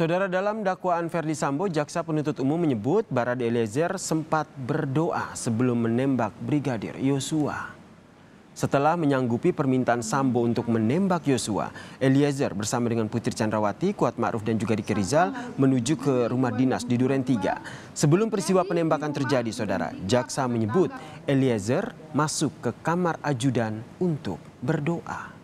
Saudara dalam dakwaan Verdi Sambo, Jaksa Penuntut Umum menyebut Barada Eliezer sempat berdoa sebelum menembak Brigadir Yosua. Setelah menyanggupi permintaan Sambo untuk menembak Yosua, Eliezer bersama dengan Putri Chandrawati, Kuat Ma'ruf dan juga Diki Rizal menuju ke rumah dinas di Duren 3. Sebelum peristiwa penembakan terjadi, saudara, Jaksa menyebut Eliezer masuk ke kamar ajudan untuk berdoa.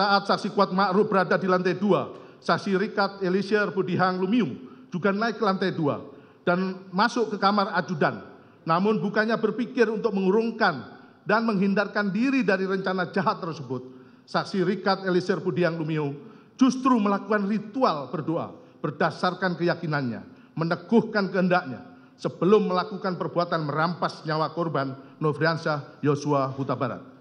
saat saksi kuat ma'ruf berada di lantai dua, saksi Rikat Elisir Budihang Lumiu juga naik ke lantai dua dan masuk ke kamar ajudan. Namun bukannya berpikir untuk mengurungkan dan menghindarkan diri dari rencana jahat tersebut, saksi Rikat Elisir Budihang Lumiu justru melakukan ritual berdoa berdasarkan keyakinannya, meneguhkan kehendaknya sebelum melakukan perbuatan merampas nyawa korban Novriansyah Yosua Huta Barat.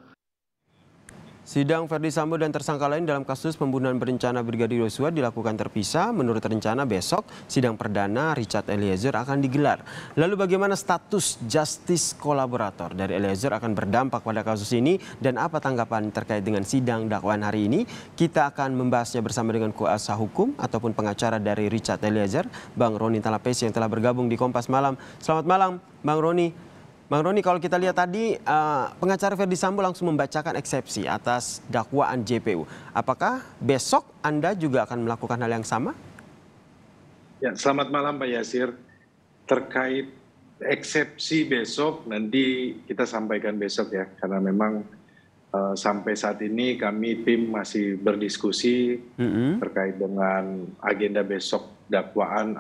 Sidang Verdi Sambo dan tersangka lain dalam kasus pembunuhan berencana Brigadir Yosua dilakukan terpisah. Menurut rencana besok, sidang perdana Richard Eliezer akan digelar. Lalu bagaimana status justice kolaborator dari Eliezer akan berdampak pada kasus ini dan apa tanggapan terkait dengan sidang dakwaan hari ini? Kita akan membahasnya bersama dengan kuasa hukum ataupun pengacara dari Richard Eliezer, Bang Roni Talapesi yang telah bergabung di Kompas Malam. Selamat malam, Bang Roni. Bang Roni, kalau kita lihat tadi eh, pengacara Verdi Sambo langsung membacakan eksepsi atas dakwaan JPU. Apakah besok Anda juga akan melakukan hal yang sama? Ya, selamat malam Pak Yasir. Terkait eksepsi besok, nanti kita sampaikan besok ya, karena memang uh, sampai saat ini kami tim masih berdiskusi mm -hmm. terkait dengan agenda besok dakwaan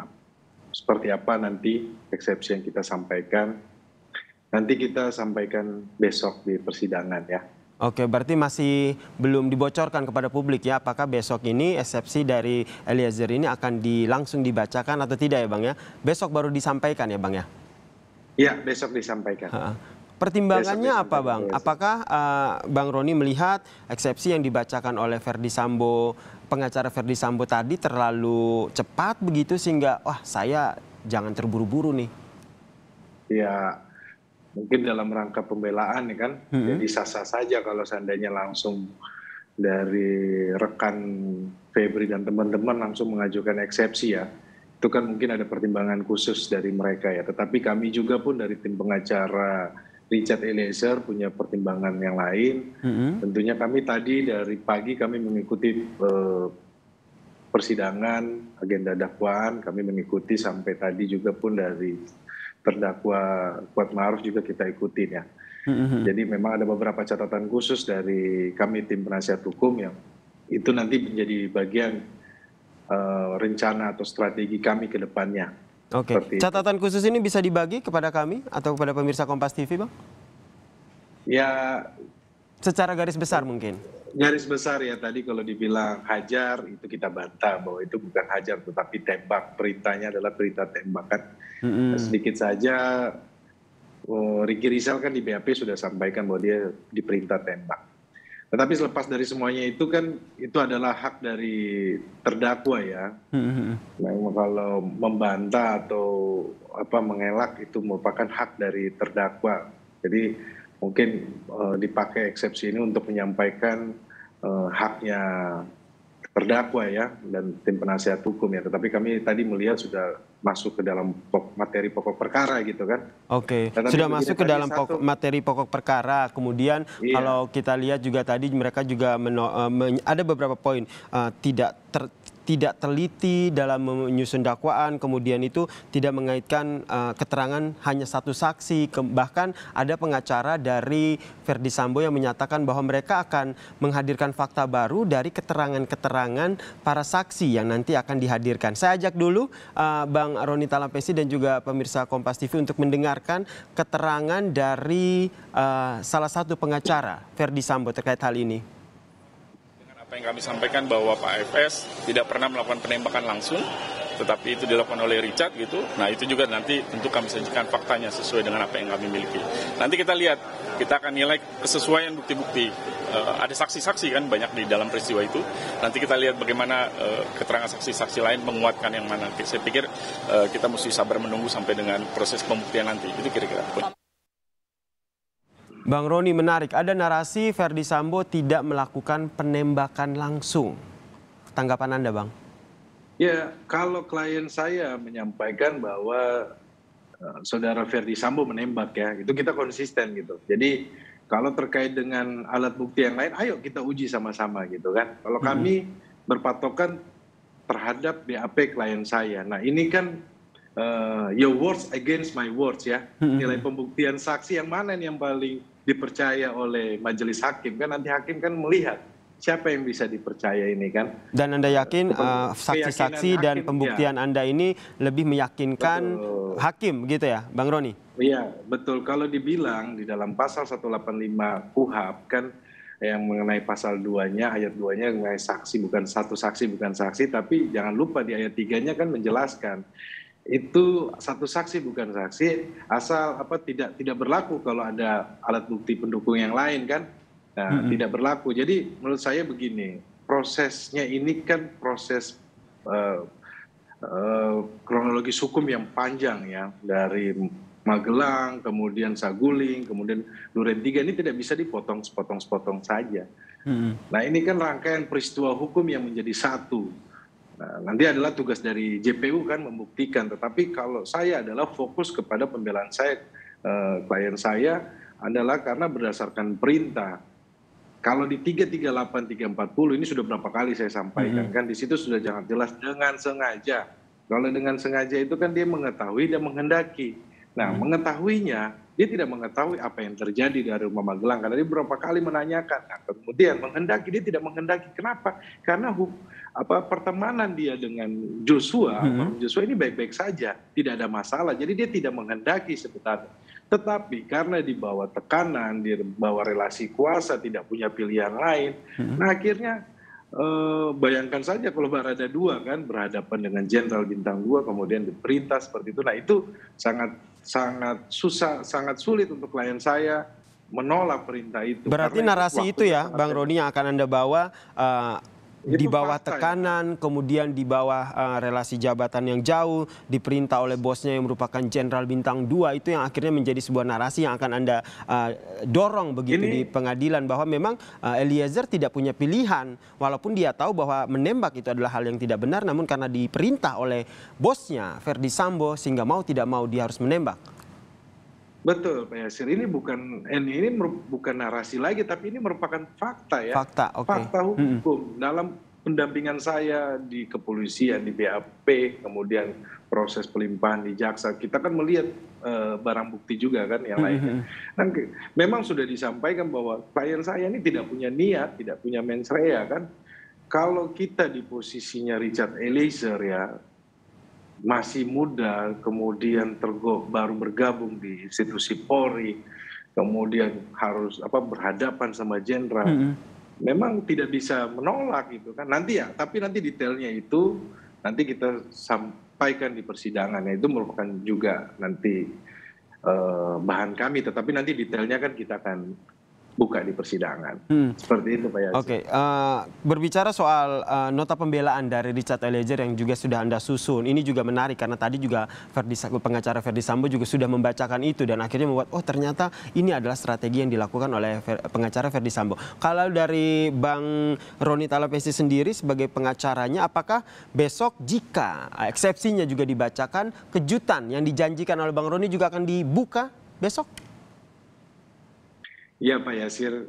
seperti apa nanti eksepsi yang kita sampaikan Nanti kita sampaikan besok di persidangan ya. Oke, berarti masih belum dibocorkan kepada publik ya apakah besok ini eksepsi dari Eliezer ini akan di, langsung dibacakan atau tidak ya Bang ya? Besok baru disampaikan ya Bang ya? Iya, besok disampaikan. Ha. Pertimbangannya besok apa Bang? Besok. Apakah uh, Bang Roni melihat eksepsi yang dibacakan oleh Verdi Sambo, pengacara Verdi Sambo tadi terlalu cepat begitu sehingga wah saya jangan terburu-buru nih? Ya, mungkin dalam rangka pembelaan ya kan hmm. jadi sah-sah saja kalau seandainya langsung dari rekan Febri dan teman-teman langsung mengajukan eksepsi ya itu kan mungkin ada pertimbangan khusus dari mereka ya tetapi kami juga pun dari tim pengacara Richard Eliezer punya pertimbangan yang lain hmm. tentunya kami tadi dari pagi kami mengikuti eh, persidangan agenda dakwaan kami mengikuti sampai tadi juga pun dari terdakwa Kuat Maruf juga kita ikutin ya. Mm-hmm. Jadi memang ada beberapa catatan khusus dari kami tim penasihat hukum yang itu nanti menjadi bagian uh, rencana atau strategi kami ke depannya. Oke. Okay. Catatan itu. khusus ini bisa dibagi kepada kami atau kepada pemirsa Kompas TV, Bang? Ya secara garis besar mungkin nyaris besar ya tadi kalau dibilang hajar itu kita bantah bahwa itu bukan hajar tetapi tembak perintahnya adalah perintah tembakan mm-hmm. sedikit saja oh, Ricky Rizal kan di BAP sudah sampaikan bahwa dia diperintah tembak tetapi selepas dari semuanya itu kan itu adalah hak dari terdakwa ya mm-hmm. nah, kalau membantah atau apa mengelak itu merupakan hak dari terdakwa jadi mungkin uh, dipakai eksepsi ini untuk menyampaikan uh, haknya terdakwa ya dan tim penasihat hukum ya. Tetapi kami tadi melihat sudah masuk ke dalam pok materi pokok perkara gitu kan. Oke, okay. Nah, sudah masuk ke dalam materi pokok perkara. Kemudian iya. kalau kita lihat juga tadi mereka juga eh, ada beberapa poin uh, tidak ter, tidak teliti dalam menyusun dakwaan, kemudian itu tidak mengaitkan uh, keterangan hanya satu saksi, ke, bahkan ada pengacara dari Verdi Sambo yang menyatakan bahwa mereka akan menghadirkan fakta baru dari keterangan-keterangan para saksi yang nanti akan dihadirkan. Saya ajak dulu uh, Bang Roni Talampesi dan juga pemirsa Kompas TV untuk mendengarkan keterangan dari uh, salah satu pengacara Verdi Sambo terkait hal ini. Apa yang kami sampaikan bahwa Pak FS tidak pernah melakukan penembakan langsung, tetapi itu dilakukan oleh Richard gitu. Nah itu juga nanti tentu kami sajikan faktanya sesuai dengan apa yang kami miliki. Nanti kita lihat, kita akan nilai kesesuaian bukti-bukti. E, ada saksi-saksi kan banyak di dalam peristiwa itu. Nanti kita lihat bagaimana e, keterangan saksi-saksi lain menguatkan yang mana. Saya pikir e, kita mesti sabar menunggu sampai dengan proses pembuktian nanti. Itu kira-kira. Bang Roni menarik, ada narasi Verdi Sambo tidak melakukan penembakan langsung. Tanggapan Anda, Bang? Ya, kalau klien saya menyampaikan bahwa eh, saudara Verdi Sambo menembak ya, itu kita konsisten gitu. Jadi kalau terkait dengan alat bukti yang lain, ayo kita uji sama-sama gitu kan. Kalau mm-hmm. kami berpatokan terhadap BAP klien saya. Nah, ini kan uh, your words against my words ya. Hmm. Nilai pembuktian saksi yang mana yang paling dipercaya oleh majelis hakim kan nanti hakim kan melihat siapa yang bisa dipercaya ini kan. Dan Anda yakin eh, saksi-saksi uh, dan hakim, pembuktian ya. Anda ini lebih meyakinkan betul. hakim gitu ya, Bang Roni? Iya, betul. Kalau dibilang di dalam pasal 185 KUHAP kan yang mengenai pasal 2-nya, ayat 2-nya mengenai saksi bukan satu saksi bukan saksi, tapi jangan lupa di ayat 3-nya kan menjelaskan itu satu saksi bukan saksi asal apa tidak tidak berlaku kalau ada alat bukti pendukung yang lain kan nah, mm -hmm. tidak berlaku jadi menurut saya begini prosesnya ini kan proses uh, uh, kronologis hukum yang panjang ya dari Magelang kemudian Saguling kemudian Duren Tiga ini tidak bisa dipotong sepotong sepotong saja mm -hmm. nah ini kan rangkaian peristiwa hukum yang menjadi satu Nah, nanti adalah tugas dari JPU kan membuktikan. Tetapi kalau saya adalah fokus kepada pembelaan saya, eh, klien saya adalah karena berdasarkan perintah. Kalau di 338 340 ini sudah berapa kali saya sampaikan mm -hmm. kan di situ sudah sangat jelas dengan sengaja. Kalau dengan sengaja itu kan dia mengetahui dan menghendaki. Nah, hmm. mengetahuinya, dia tidak mengetahui apa yang terjadi dari rumah Magelang karena dia beberapa kali menanyakan. Nah, kemudian menghendaki dia tidak menghendaki. Kenapa? Karena hub, apa pertemanan dia dengan Joshua, hmm. Joshua ini baik-baik saja, tidak ada masalah. Jadi dia tidak menghendaki sebetulnya. Tetapi karena dibawa tekanan, dibawa relasi kuasa, tidak punya pilihan lain, hmm. nah akhirnya Uh, bayangkan saja kalau Barada dua kan berhadapan dengan jenderal bintang dua kemudian diperintah seperti itu. Nah itu sangat sangat susah, sangat sulit untuk klien saya menolak perintah itu. Berarti narasi itu ya, Bang Roni yang akan Anda bawa uh, di bawah ya? tekanan, kemudian di bawah uh, relasi jabatan yang jauh, diperintah oleh bosnya yang merupakan jenderal bintang dua itu yang akhirnya menjadi sebuah narasi yang akan Anda uh, dorong begitu Ini... di pengadilan bahwa memang uh, Eliezer tidak punya pilihan walaupun dia tahu bahwa menembak itu adalah hal yang tidak benar namun karena diperintah oleh bosnya Verdi Sambo sehingga mau tidak mau dia harus menembak. Betul, Pak Yasir. Ini bukan ini ini bukan narasi lagi, tapi ini merupakan fakta ya. Fakta, okay. Fakta hukum. Hmm. Dalam pendampingan saya di kepolisian, di BAP, kemudian proses pelimpahan di jaksa, kita kan melihat uh, barang bukti juga kan yang lainnya. Hmm. Dan memang sudah disampaikan bahwa klien saya ini tidak punya niat, tidak punya mensrea kan. Kalau kita di posisinya Richard Eliezer ya, masih muda, kemudian tergo, baru bergabung di institusi Polri, kemudian harus apa berhadapan sama jenderal, hmm. memang tidak bisa menolak gitu kan. Nanti ya, tapi nanti detailnya itu nanti kita sampaikan di persidangan. itu merupakan juga nanti eh, bahan kami. Tetapi nanti detailnya kan kita akan buka di persidangan. Hmm. Seperti itu Pak Yasin. Oke, okay. uh, eh, berbicara soal uh, nota pembelaan dari Richard Eliezer yang juga sudah Anda susun, ini juga menarik karena tadi juga Ferdi, pengacara Ferdi Sambo juga sudah membacakan itu dan akhirnya membuat oh ternyata ini adalah strategi yang dilakukan oleh Ver, pengacara Ferdi Sambo. Kalau dari Bang Roni Talapesi sendiri sebagai pengacaranya apakah besok jika eh, eksepsinya juga dibacakan kejutan yang dijanjikan oleh Bang Roni juga akan dibuka besok? Ya Pak Yasir,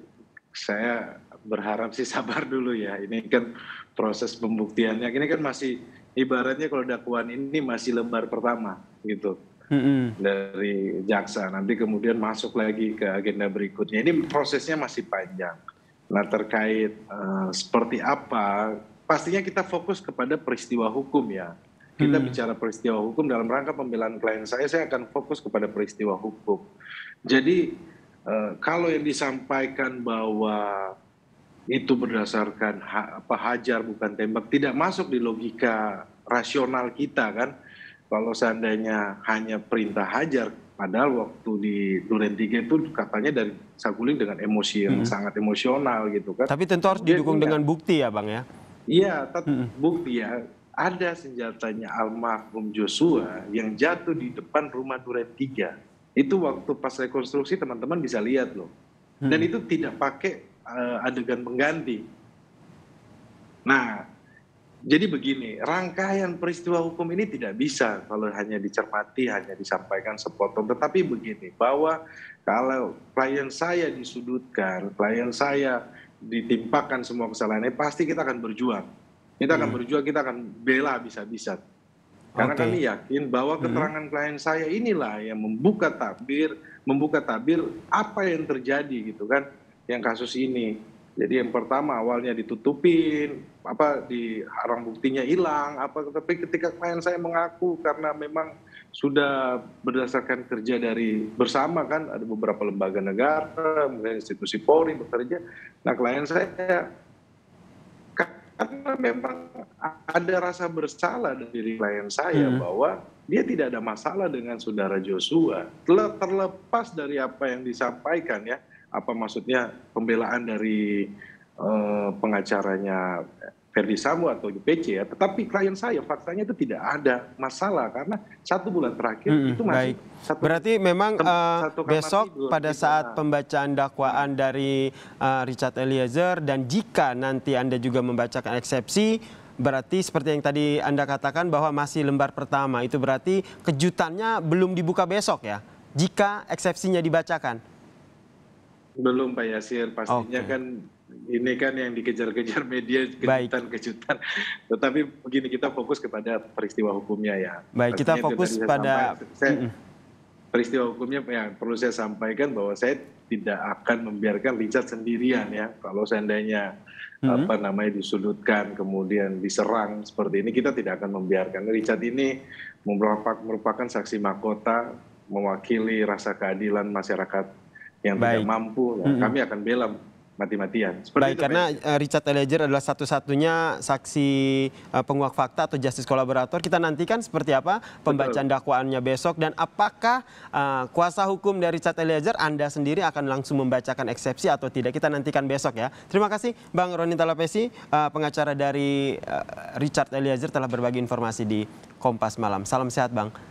saya berharap sih sabar dulu ya. Ini kan proses pembuktiannya. Ini kan masih ibaratnya kalau dakwaan ini masih lembar pertama gitu mm-hmm. dari jaksa. Nanti kemudian masuk lagi ke agenda berikutnya. Ini prosesnya masih panjang. Nah terkait uh, seperti apa, pastinya kita fokus kepada peristiwa hukum ya. Kita mm. bicara peristiwa hukum dalam rangka pembelaan klien saya, saya akan fokus kepada peristiwa hukum. Jadi Eh, kalau yang disampaikan bahwa itu berdasarkan ha apa hajar bukan tembak tidak masuk di logika rasional kita kan kalau seandainya hanya perintah hajar padahal waktu di Duren 3 itu katanya dari Saguling dengan emosi yang hmm. sangat emosional gitu kan tapi tentu harus didukung Dia, dengan bukti ya Bang ya iya hmm. bukti ya ada senjatanya almarhum Joshua yang jatuh di depan rumah Duren 3 itu waktu pas rekonstruksi teman-teman bisa lihat loh. Dan hmm. itu tidak pakai uh, adegan pengganti. Nah, jadi begini, rangkaian peristiwa hukum ini tidak bisa kalau hanya dicermati, hanya disampaikan sepotong. Tetapi begini, bahwa kalau klien saya disudutkan, klien saya ditimpakan semua kesalahannya, pasti kita akan berjuang. Kita akan hmm. berjuang, kita akan bela bisa-bisa karena okay. kami yakin bahwa hmm. keterangan hmm. klien saya inilah yang membuka tabir, membuka tabir apa yang terjadi gitu kan, yang kasus ini. Jadi yang pertama awalnya ditutupin, apa di arang buktinya hilang, apa tapi ketika klien saya mengaku karena memang sudah berdasarkan kerja dari bersama kan ada beberapa lembaga negara, institusi Polri bekerja. Nah klien saya karena memang ada rasa bersalah dari klien saya hmm. bahwa dia tidak ada masalah dengan saudara Joshua. Terlepas dari apa yang disampaikan ya, apa maksudnya pembelaan dari eh, pengacaranya verdi sambo atau UPC ya tetapi klien saya faktanya itu tidak ada masalah karena satu bulan terakhir hmm, itu masih baik. Satu, berarti memang tem, uh, satu besok tidur, pada saat pembacaan dakwaan dari uh, Richard Eliezer dan jika nanti anda juga membacakan eksepsi berarti seperti yang tadi anda katakan bahwa masih lembar pertama itu berarti kejutannya belum dibuka besok ya jika eksepsinya dibacakan belum pak Yasir pastinya okay. kan ini kan yang dikejar-kejar media kejutan-kejutan. Tetapi begini kita fokus kepada peristiwa hukumnya ya. Baik, Artinya kita fokus saya pada saya, peristiwa hukumnya yang perlu saya sampaikan bahwa saya tidak akan membiarkan Richard sendirian ya. Kalau seandainya -hmm. apa namanya disudutkan kemudian diserang seperti ini kita tidak akan membiarkan Richard ini merupakan, saksi mahkota mewakili rasa keadilan masyarakat yang Baik. tidak mampu. Ya. Kami akan bela mati-matian. Baik, itu, karena ya. Richard Eliezer adalah satu-satunya saksi eh, penguak fakta atau justice kolaborator. Kita nantikan seperti apa pembacaan Betul. dakwaannya besok dan apakah uh, kuasa hukum dari Richard Eliezer Anda sendiri akan langsung membacakan eksepsi atau tidak. Kita nantikan besok ya. Terima kasih Bang Roni Talapesi, uh, pengacara dari uh, Richard Eliezer telah berbagi informasi di Kompas Malam. Salam sehat Bang.